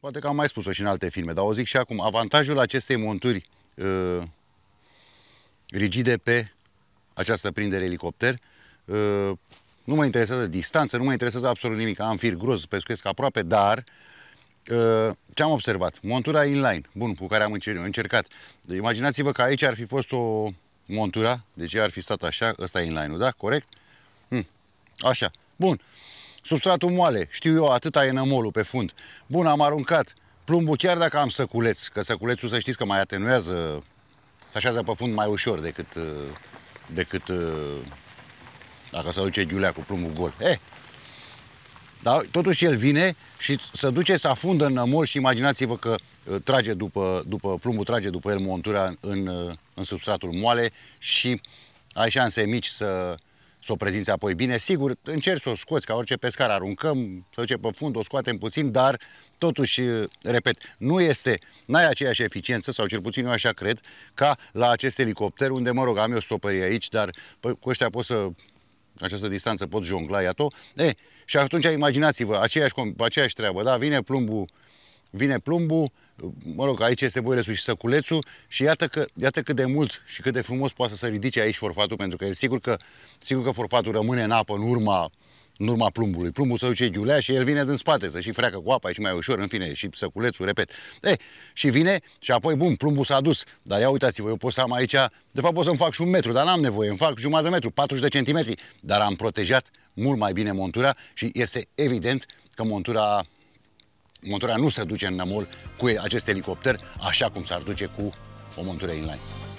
Poate că am mai spus-o și în alte filme, dar o zic și acum. Avantajul acestei monturi uh, rigide pe această prindere elicopter uh, nu mă interesează distanță, nu mă interesează absolut nimic. Am fir gros, pescuiesc aproape, dar uh, ce am observat? Montura inline, bun, cu care am încercat. Imaginați-vă că aici ar fi fost o montura, deci ar fi stat așa, ăsta e inline-ul, da? Corect? Hmm, așa, bun. Uh, Substratul moale, știu eu, atâta e nămolul pe fund. Bun, am aruncat plumbul chiar dacă am săculeț, că săculețul să știți că mai atenuează, se așează pe fund mai ușor decât, uh, decât uh, dacă se duce ghiulea cu plumbul gol. Eh, dar totuși el vine și se duce să afundă în nămol și imaginați-vă că uh, trage după, după plumbul, trage după el montura în, în substratul moale și ai șanse mici să, să o prezinți apoi bine. Sigur, încerci să o scoți ca orice pescar, aruncăm, să duce pe fund, o scoatem puțin, dar totuși, repet, nu este, n-ai aceeași eficiență, sau cel puțin eu așa cred, ca la acest elicopter, unde, mă rog, am eu stopării aici, dar pă, cu ăștia pot să, această distanță pot jongla, iată, o și atunci imaginați-vă, aceeași, aceeași treabă, da, vine plumbul vine plumbul, mă rog, aici este Boilesu și Săculețul și iată, că, iată cât de mult și cât de frumos poate să se ridice aici forfatul, pentru că e sigur că, sigur că forfatul rămâne în apă în urma, în urma plumbului. Plumbul se duce ghiulea și el vine din spate, să și freacă cu apa și mai ușor, în fine, și săculețul, repet. E, și vine și apoi, bun, plumbul s-a dus. Dar ia uitați-vă, eu pot să am aici, de fapt pot să-mi fac și un metru, dar n-am nevoie, îmi fac jumătate de metru, 40 de centimetri. Dar am protejat mult mai bine montura și este evident că montura Montura nu se duce în nămol cu acest elicopter așa cum s-ar duce cu o montură inline.